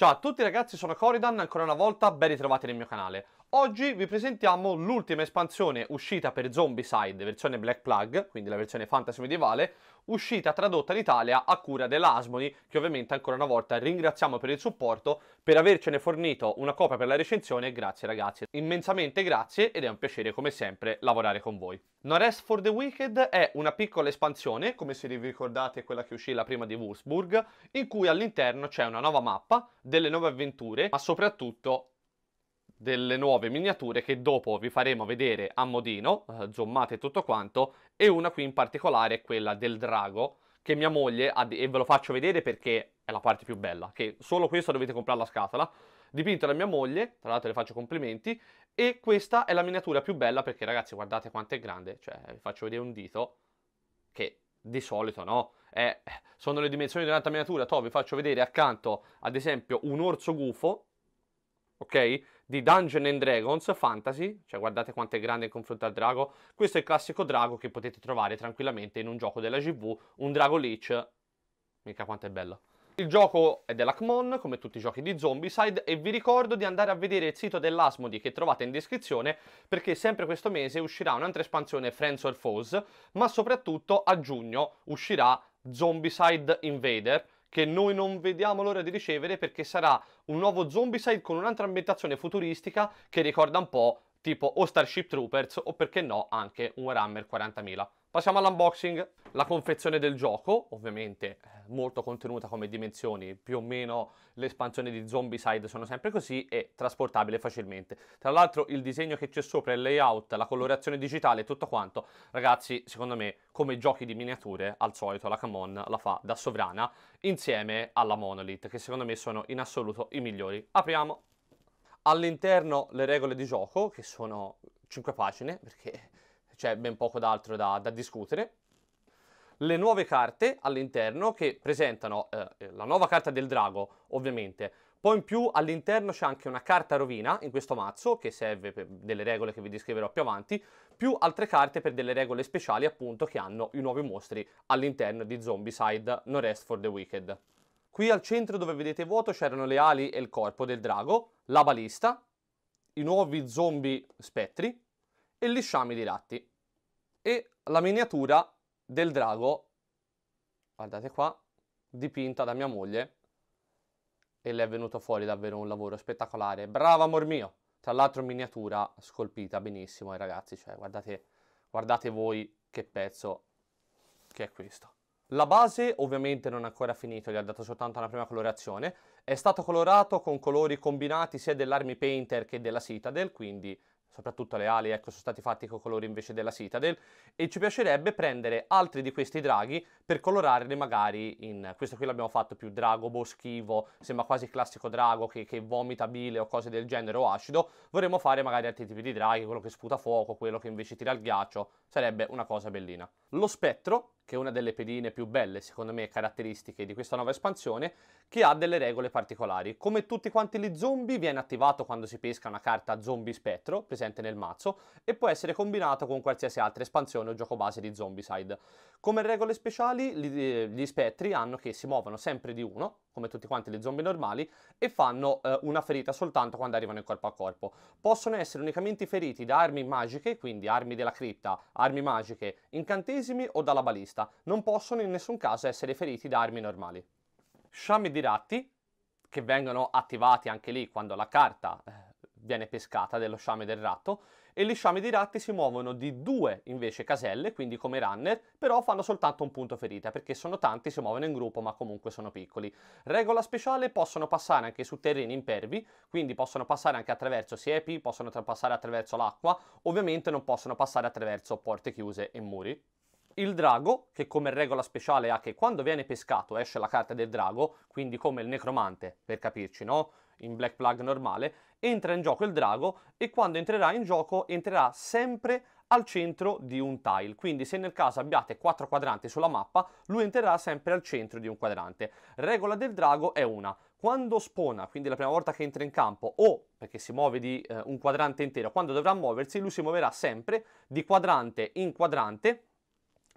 Ciao a tutti ragazzi, sono Coridan, ancora una volta ben ritrovati nel mio canale. Oggi vi presentiamo l'ultima espansione uscita per Zombicide, versione Black Plug, quindi la versione fantasy medievale, uscita tradotta in Italia a cura dell'Asmoni, che ovviamente ancora una volta ringraziamo per il supporto, per avercene fornito una copia per la recensione, grazie ragazzi, immensamente grazie ed è un piacere come sempre lavorare con voi. No Rest for the Wicked è una piccola espansione, come se vi ricordate quella che uscì la prima di Wolfsburg, in cui all'interno c'è una nuova mappa, delle nuove avventure, ma soprattutto delle nuove miniature che dopo vi faremo vedere a modino, eh, zoomate e tutto quanto, e una qui in particolare è quella del drago, che mia moglie, ha, e ve lo faccio vedere perché è la parte più bella, che solo questa dovete comprare la scatola, dipinta da mia moglie, tra l'altro le faccio complimenti, e questa è la miniatura più bella perché ragazzi guardate quanto è grande, cioè eh, vi faccio vedere un dito, che di solito no, eh, sono le dimensioni di un'altra miniatura, to, vi faccio vedere accanto ad esempio un orso gufo, ok? Di Dungeon and Dragons Fantasy, cioè guardate quanto è grande in confronto al drago. Questo è il classico drago che potete trovare tranquillamente in un gioco della GV, un Drago Leech. Mica quanto è bello. Il gioco è dell'Acmon, come tutti i giochi di Zombicide, e vi ricordo di andare a vedere il sito dell'Asmodi che trovate in descrizione, perché sempre questo mese uscirà un'altra espansione Friends or Foes, ma soprattutto a giugno uscirà Zombicide Invader, che noi non vediamo l'ora di ricevere perché sarà un nuovo Zombicide con un'altra ambientazione futuristica che ricorda un po' tipo o Starship Troopers o perché no anche un Warhammer 40.000. Passiamo all'unboxing, la confezione del gioco, ovviamente eh, molto contenuta come dimensioni, più o meno le espansioni di Zombicide sono sempre così e trasportabile facilmente. Tra l'altro il disegno che c'è sopra, il layout, la colorazione digitale, tutto quanto, ragazzi, secondo me come giochi di miniature, al solito la Camon la fa da sovrana insieme alla Monolith, che secondo me sono in assoluto i migliori. Apriamo All'interno le regole di gioco, che sono 5 pagine, perché c'è ben poco d'altro da, da, discutere. Le nuove carte all'interno che presentano eh, la nuova carta del drago, ovviamente. Poi in più all'interno c'è anche una carta rovina in questo mazzo che serve per delle regole che vi descriverò più avanti, più altre carte per delle regole speciali appunto che hanno i nuovi mostri all'interno di Zombieside No Rest for the Wicked. Qui al centro dove vedete vuoto c'erano le ali e il corpo del drago, la balista, i nuovi zombie spettri e gli sciami di ratti. E la miniatura del drago, guardate qua, dipinta da mia moglie e le è venuto fuori davvero un lavoro spettacolare. Brava amor mio! Tra l'altro miniatura scolpita benissimo ai eh, ragazzi, cioè guardate, guardate voi che pezzo che è questo. La base ovviamente non è ancora finito, gli ha dato soltanto una prima colorazione, è stato colorato con colori combinati sia dell'Army Painter che della Citadel, quindi soprattutto le ali ecco, sono stati fatti con colori invece della Citadel e ci piacerebbe prendere altri di questi draghi per colorarli magari in questo qui l'abbiamo fatto più drago boschivo sembra quasi il classico drago che, che, vomita bile o cose del genere o acido vorremmo fare magari altri tipi di draghi quello che sputa fuoco quello che invece tira il ghiaccio sarebbe una cosa bellina lo spettro che è una delle pedine più belle, secondo me, caratteristiche di questa nuova espansione, che ha delle regole particolari. Come tutti quanti gli zombie, viene attivato quando si pesca una carta zombie spettro, presente nel mazzo, e può essere combinato con qualsiasi altra espansione o gioco base di Zombicide. Come regole speciali, gli eh, spettri hanno che si muovono sempre di uno, come tutti quanti gli zombie normali, e fanno eh, una ferita soltanto quando arrivano in corpo a corpo. Possono essere unicamente feriti da armi magiche, quindi armi della cripta, armi magiche, incantesimi o dalla balista. Non possono in nessun caso essere feriti da armi normali. Sciami di ratti, che vengono attivati anche lì quando la carta eh, viene pescata, dello sciame del ratto, e gli sciami di ratti si muovono di due invece caselle, quindi come runner, però fanno soltanto un punto ferita, perché sono tanti, si muovono in gruppo, ma comunque sono piccoli. Regola speciale, possono passare anche su terreni impervi, quindi possono passare anche attraverso siepi, possono passare attraverso l'acqua, ovviamente non possono passare attraverso porte chiuse e muri il drago, che come regola speciale ha che quando viene pescato esce la carta del drago, quindi come il necromante, per capirci, no? In Black Plug normale, entra in gioco il drago e quando entrerà in gioco entrerà sempre al centro di un tile, quindi se nel caso abbiate quattro quadranti sulla mappa, lui entrerà sempre al centro di un quadrante. Regola del drago è una, quando spona, quindi la prima volta che entra in campo, o perché si muove di eh, un quadrante intero, quando dovrà muoversi, lui si muoverà sempre di quadrante in quadrante,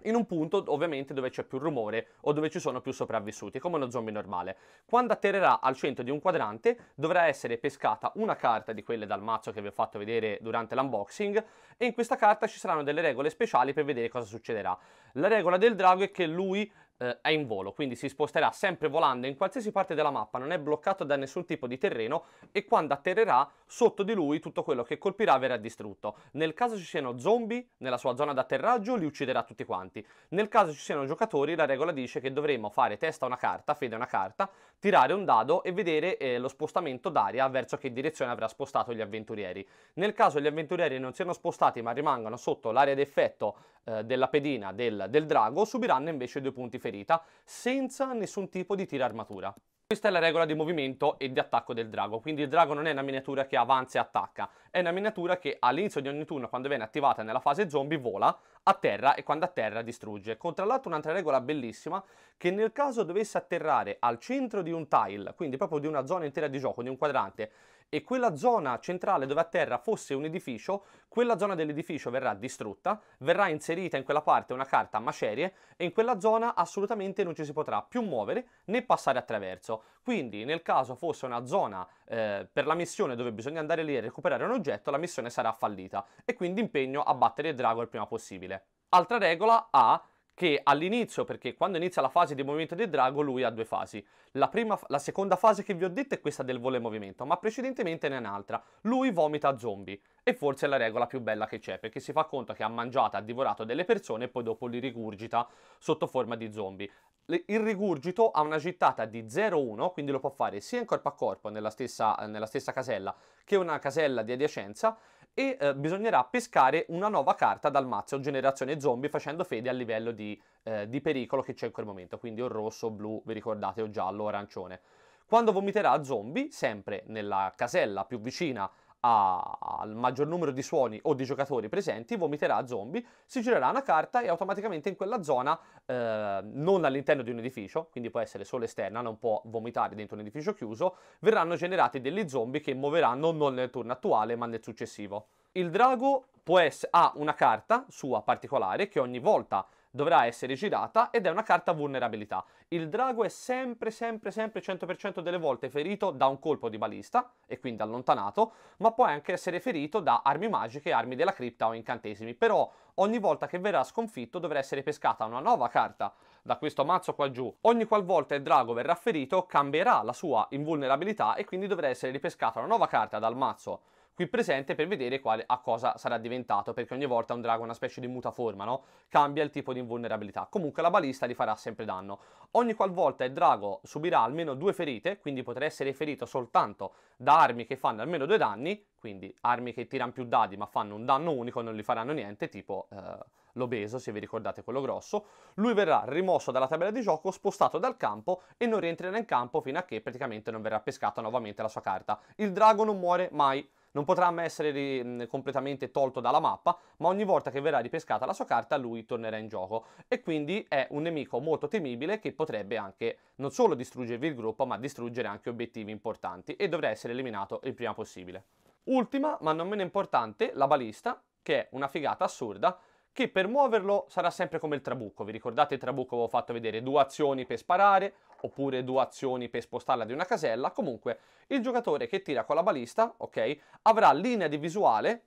in un punto ovviamente dove c'è più rumore o dove ci sono più sopravvissuti, come uno zombie normale. Quando atterrerà al centro di un quadrante dovrà essere pescata una carta di quelle dal mazzo che vi ho fatto vedere durante l'unboxing e in questa carta ci saranno delle regole speciali per vedere cosa succederà. La regola del drago è che lui eh, è in volo, quindi si sposterà sempre volando in qualsiasi parte della mappa, non è bloccato da nessun tipo di terreno e quando atterrerà sotto di lui tutto quello che colpirà verrà distrutto. Nel caso ci siano zombie nella sua zona d'atterraggio li ucciderà tutti quanti. Nel caso ci siano giocatori la regola dice che dovremmo fare testa a una carta, fede a una carta, tirare un dado e vedere eh, lo spostamento d'aria verso che direzione avrà spostato gli avventurieri. Nel caso gli avventurieri non siano spostati ma rimangano sotto l'area d'effetto eh, della pedina del, del drago subiranno invece due punti feriti ferita senza nessun tipo di tira armatura. Questa è la regola di movimento e di attacco del drago, quindi il drago non è una miniatura che avanza e attacca, è una miniatura che all'inizio di ogni turno, quando viene attivata nella fase zombie, vola, atterra e quando atterra distrugge. Con l'altro un'altra regola bellissima, che nel caso dovesse atterrare al centro di un tile, quindi proprio di una zona intera di gioco, di un quadrante, e quella zona centrale dove a terra fosse un edificio, quella zona dell'edificio verrà distrutta, verrà inserita in quella parte una carta macerie e in quella zona assolutamente non ci si potrà più muovere né passare attraverso. Quindi nel caso fosse una zona eh, per la missione dove bisogna andare lì e recuperare un oggetto, la missione sarà fallita e quindi impegno a battere il drago il prima possibile. Altra regola A che all'inizio, perché quando inizia la fase di movimento del drago, lui ha due fasi. La, prima, la seconda fase che vi ho detto è questa del volo e movimento, ma precedentemente ne è un'altra. Lui vomita zombie e forse è la regola più bella che c'è, perché si fa conto che ha mangiato, ha divorato delle persone e poi dopo li rigurgita sotto forma di zombie. Il rigurgito ha una gittata di 0-1, quindi lo può fare sia in corpo a corpo nella stessa, nella stessa casella che una casella di adiacenza e eh, bisognerà pescare una nuova carta dal mazzo generazione zombie facendo fede al livello di, eh, di pericolo che c'è in quel momento, quindi o rosso, o blu, vi ricordate, o giallo, o arancione. Quando vomiterà zombie, sempre nella casella più vicina al maggior numero di suoni o di giocatori presenti, vomiterà zombie, si girerà una carta e automaticamente in quella zona, eh, non all'interno di un edificio, quindi può essere solo esterna, non può vomitare dentro un edificio chiuso, verranno generati degli zombie che muoveranno non nel turno attuale ma nel successivo. Il drago essere, ha una carta sua particolare che ogni volta dovrà essere girata ed è una carta vulnerabilità. Il drago è sempre, sempre, sempre 100% delle volte ferito da un colpo di balista e quindi allontanato, ma può anche essere ferito da armi magiche, armi della cripta o incantesimi. Però ogni volta che verrà sconfitto dovrà essere pescata una nuova carta da questo mazzo qua giù. Ogni qualvolta il drago verrà ferito cambierà la sua invulnerabilità e quindi dovrà essere ripescata una nuova carta dal mazzo qui presente per vedere quale, a cosa sarà diventato, perché ogni volta un drago è una specie di mutaforma, no? Cambia il tipo di invulnerabilità. Comunque la balista gli farà sempre danno. Ogni qualvolta il drago subirà almeno due ferite, quindi potrà essere ferito soltanto da armi che fanno almeno due danni, quindi armi che tirano più dadi ma fanno un danno unico non gli faranno niente, tipo eh, l'obeso se vi ricordate quello grosso, lui verrà rimosso dalla tabella di gioco, spostato dal campo e non rientrerà in campo fino a che praticamente non verrà pescata nuovamente la sua carta. Il drago non muore mai. Non potrà mai essere completamente tolto dalla mappa, ma ogni volta che verrà ripescata la sua carta lui tornerà in gioco e quindi è un nemico molto temibile che potrebbe anche non solo distruggervi il gruppo, ma distruggere anche obiettivi importanti e dovrà essere eliminato il prima possibile. Ultima, ma non meno importante, la balista, che è una figata assurda, che per muoverlo sarà sempre come il trabucco. Vi ricordate il trabucco avevo fatto vedere due azioni per sparare, oppure due azioni per spostarla di una casella, comunque il giocatore che tira con la balista, ok, avrà linea di visuale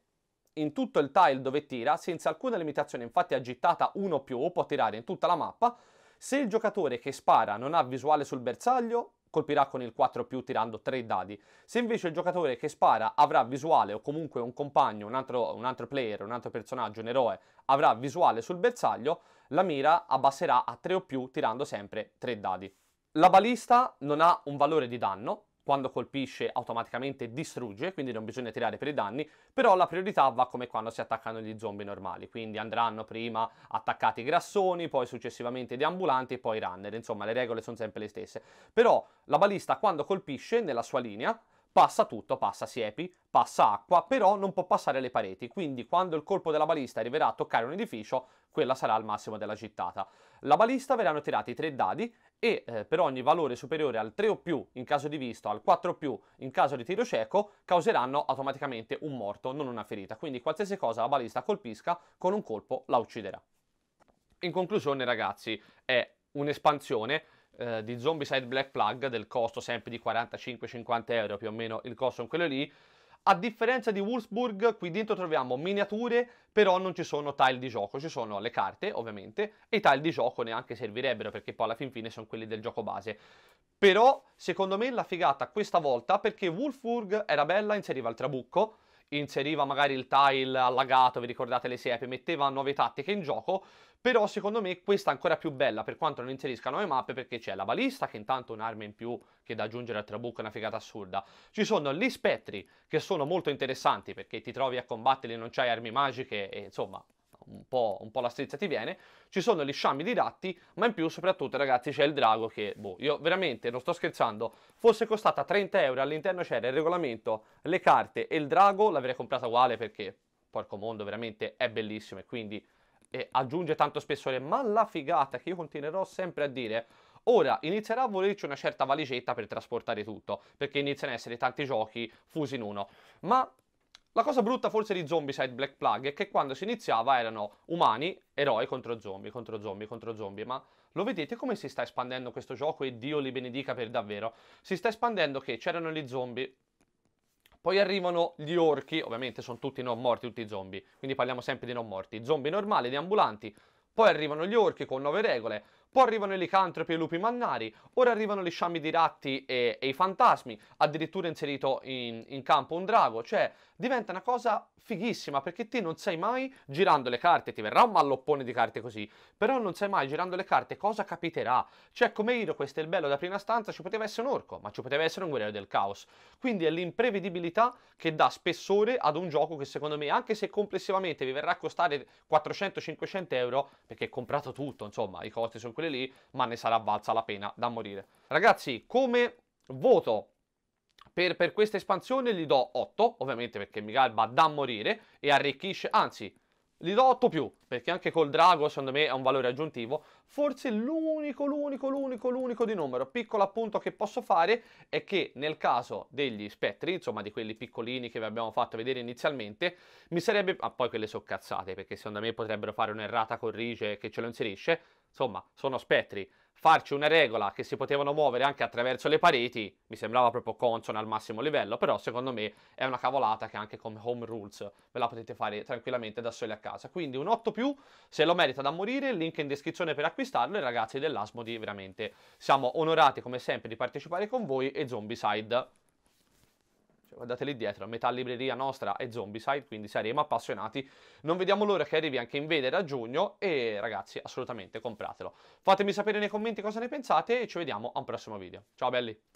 in tutto il tile dove tira, senza alcuna limitazione, infatti aggittata 1 o più, può tirare in tutta la mappa. Se il giocatore che spara non ha visuale sul bersaglio, colpirà con il 4 più tirando 3 dadi. Se invece il giocatore che spara avrà visuale o comunque un compagno, un altro, un altro player, un altro personaggio, un eroe, avrà visuale sul bersaglio, la mira abbasserà a 3 o più tirando sempre 3 dadi. La balista non ha un valore di danno, quando colpisce automaticamente distrugge, quindi non bisogna tirare per i danni, però la priorità va come quando si attaccano gli zombie normali, quindi andranno prima attaccati i grassoni, poi successivamente i deambulanti e poi i runner, insomma le regole sono sempre le stesse. Però la balista quando colpisce nella sua linea passa tutto, passa siepi, passa acqua, però non può passare le pareti, quindi quando il colpo della balista arriverà a toccare un edificio, quella sarà al massimo della gittata. La balista verranno tirati tre dadi e eh, per ogni valore superiore al 3 o più in caso di visto, al 4 o più in caso di tiro cieco, causeranno automaticamente un morto, non una ferita. Quindi qualsiasi cosa la balista colpisca con un colpo la ucciderà. In conclusione ragazzi, è un'espansione eh, di Zombicide Black Plug del costo sempre di 45-50 euro più o meno il costo in quello lì a differenza di Wolfsburg, qui dentro troviamo miniature, però non ci sono tile di gioco, ci sono le carte ovviamente, e i tile di gioco neanche servirebbero perché poi alla fin fine sono quelli del gioco base. Però secondo me la figata questa volta perché Wolfsburg era bella, inseriva il trabucco, inseriva magari il tile allagato, vi ricordate le siepe, metteva nuove tattiche in gioco, però secondo me questa è ancora più bella per quanto non inserisca nuove mappe perché c'è la balista che intanto è un'arma in più che da aggiungere al trabucco è una figata assurda, ci sono gli spettri che sono molto interessanti perché ti trovi a combatterli non c'hai armi magiche e insomma un po', un po', la strizza ti viene, ci sono gli sciami di ratti, ma in più soprattutto ragazzi c'è il drago che, boh, io veramente non sto scherzando, fosse costata 30 euro all'interno c'era il regolamento, le carte e il drago, l'avrei comprata uguale perché, porco mondo, veramente è bellissimo e quindi eh, aggiunge tanto spessore, ma la figata che io continuerò sempre a dire... Ora inizierà a volerci una certa valigetta per trasportare tutto, perché iniziano a essere tanti giochi fusi in uno. Ma la cosa brutta forse di Zombicide Black Plague è che quando si iniziava erano umani, eroi contro zombie, contro zombie, contro zombie, ma lo vedete come si sta espandendo questo gioco e Dio li benedica per davvero? Si sta espandendo che c'erano gli zombie, poi arrivano gli orchi, ovviamente sono tutti non morti, tutti i zombie, quindi parliamo sempre di non morti, zombie normali, di ambulanti, poi arrivano gli orchi con nuove regole, poi arrivano i licantropi e i lupi mannari, ora arrivano gli sciami di ratti e, e i fantasmi, addirittura inserito in, in campo un drago, cioè diventa una cosa fighissima perché te non sai mai girando le carte, ti verrà un malloppone di carte così, però non sai mai girando le carte cosa capiterà. Cioè come Hiro, questo è il bello, da prima stanza ci poteva essere un orco, ma ci poteva essere un guerriero del caos. Quindi è l'imprevedibilità che dà spessore ad un gioco che secondo me, anche se complessivamente vi verrà a costare 400-500 euro, perché comprato tutto, insomma, i costi sono quelli quelle lì, ma ne sarà valsa la pena da morire. Ragazzi, come voto per, per questa espansione gli do 8, ovviamente perché mi va da morire e arricchisce, anzi, gli do 8 più, perché anche col drago secondo me è un valore aggiuntivo. Forse l'unico, l'unico, l'unico, l'unico di numero piccolo appunto che posso fare è che nel caso degli spettri, insomma di quelli piccolini che vi abbiamo fatto vedere inizialmente, mi sarebbe... Ah, poi quelle sono cazzate, perché secondo me potrebbero fare un'errata corrige che ce lo inserisce insomma, sono spettri. Farci una regola che si potevano muovere anche attraverso le pareti mi sembrava proprio consona al massimo livello, però secondo me è una cavolata che anche come home rules ve la potete fare tranquillamente da soli a casa. Quindi un 8 più, se lo merita da morire, link in descrizione per acquistarlo e ragazzi dell'Asmodi veramente siamo onorati come sempre di partecipare con voi e Zombieside. Cioè, guardate lì dietro, metà libreria nostra è Zombicide, quindi saremo appassionati. Non vediamo l'ora che arrivi anche in Invader a giugno e ragazzi, assolutamente compratelo. Fatemi sapere nei commenti cosa ne pensate e ci vediamo a un prossimo video. Ciao belli!